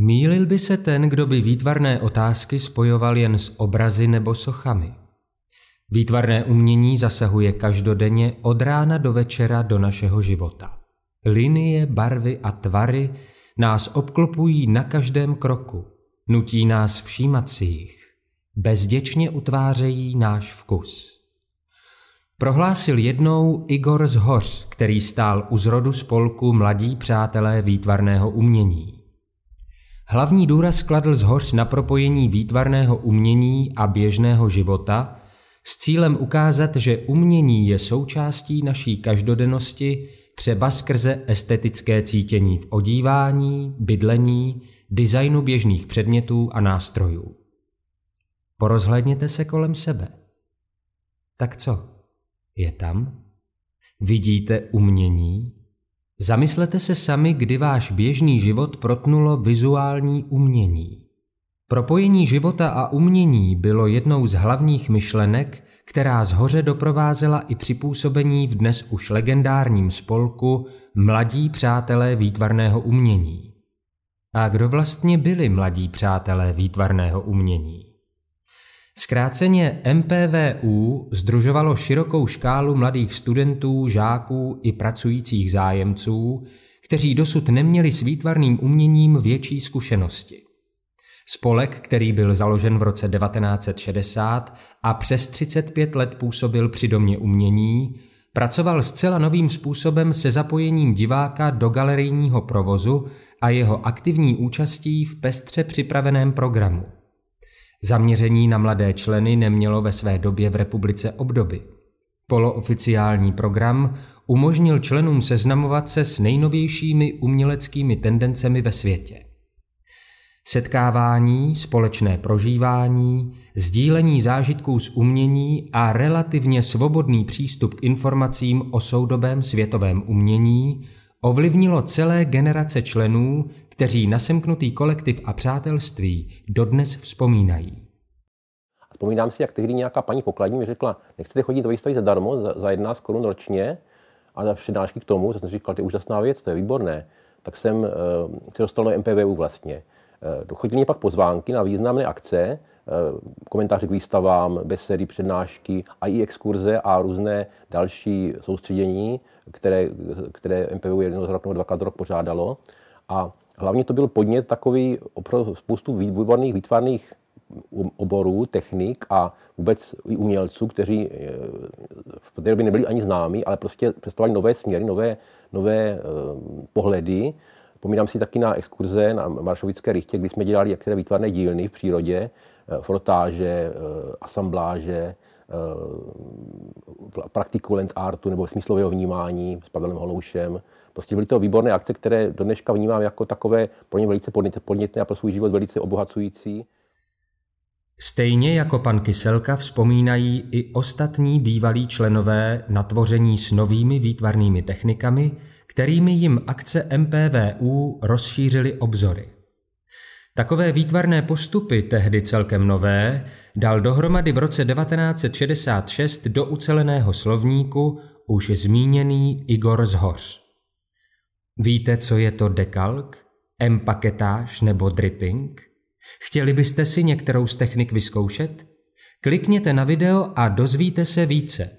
Mýlil by se ten, kdo by výtvarné otázky spojoval jen s obrazy nebo sochami. Výtvarné umění zasahuje každodenně od rána do večera do našeho života. Linie, barvy a tvary nás obklopují na každém kroku, nutí nás všímat si jich, bezděčně utvářejí náš vkus. Prohlásil jednou Igor Zhoř, který stál u zrodu spolku Mladí přátelé výtvarného umění. Hlavní důraz kladl zhoř na propojení výtvarného umění a běžného života s cílem ukázat, že umění je součástí naší každodennosti třeba skrze estetické cítění v odívání, bydlení, designu běžných předmětů a nástrojů. Porozhledněte se kolem sebe. Tak co? Je tam? Vidíte umění? Zamyslete se sami, kdy váš běžný život protnulo vizuální umění. Propojení života a umění bylo jednou z hlavních myšlenek, která zhoře doprovázela i připůsobení v dnes už legendárním spolku Mladí přátelé výtvarného umění. A kdo vlastně byli mladí přátelé výtvarného umění? Zkráceně MPVU združovalo širokou škálu mladých studentů, žáků i pracujících zájemců, kteří dosud neměli s výtvarným uměním větší zkušenosti. Spolek, který byl založen v roce 1960 a přes 35 let působil při domě umění, pracoval zcela novým způsobem se zapojením diváka do galerijního provozu a jeho aktivní účastí v pestře připraveném programu. Zaměření na mladé členy nemělo ve své době v republice obdoby. Polooficiální program umožnil členům seznamovat se s nejnovějšími uměleckými tendencemi ve světě. Setkávání, společné prožívání, sdílení zážitků z umění a relativně svobodný přístup k informacím o soudobém světovém umění ovlivnilo celé generace členů, kteří na semknutý kolektiv a přátelství dodnes vzpomínají. Vzpomínám si, jak tehdy nějaká paní pokladní mi řekla, nechcete chodit do výstavy zadarmo, za, za 11 korun ročně, a na přednášky k tomu, že jsem říkal, to je úžasná věc, to je výborné, tak jsem uh, eh, se dostal do MPVU vlastně. Uh, eh, chodili mě pak pozvánky na významné akce, Eh, komentáře k výstavám, besedy, přednášky a i exkurze a různé další soustředění, které, které MPU jednou z rok nebo dvakrát rok pořádalo. A hlavně to byl podnět takový pro spoustu výborných výtvarných oborů, technik a vůbec i umělců, kteří eh, v té době nebyli ani známí, ale prostě představovali nové směry, nové, nové eh, pohledy, Pomínám si taky na exkurze na Maršovické rychtě, kdy jsme dělali některé výtvarné dílny v přírodě, eh, frotáže, eh, asambláže, eh, praktiku land artu nebo smyslového vnímání s Pavelem Holoušem. Prostě byly to výborné akce, které do dneška vnímám jako takové pro ně velice podnětné a pro svůj život velice obohacující. Stejně jako pan Kyselka vzpomínají i ostatní bývalí členové na tvoření s novými výtvarnými technikami, kterými jim akce MPVU rozšířily obzory. Takové výtvarné postupy, tehdy celkem nové, dal dohromady v roce 1966 do uceleného slovníku už zmíněný Igor Zhoř. Víte, co je to dekalk, empaketáž nebo dripping? Chtěli byste si některou z technik vyzkoušet? Klikněte na video a dozvíte se více.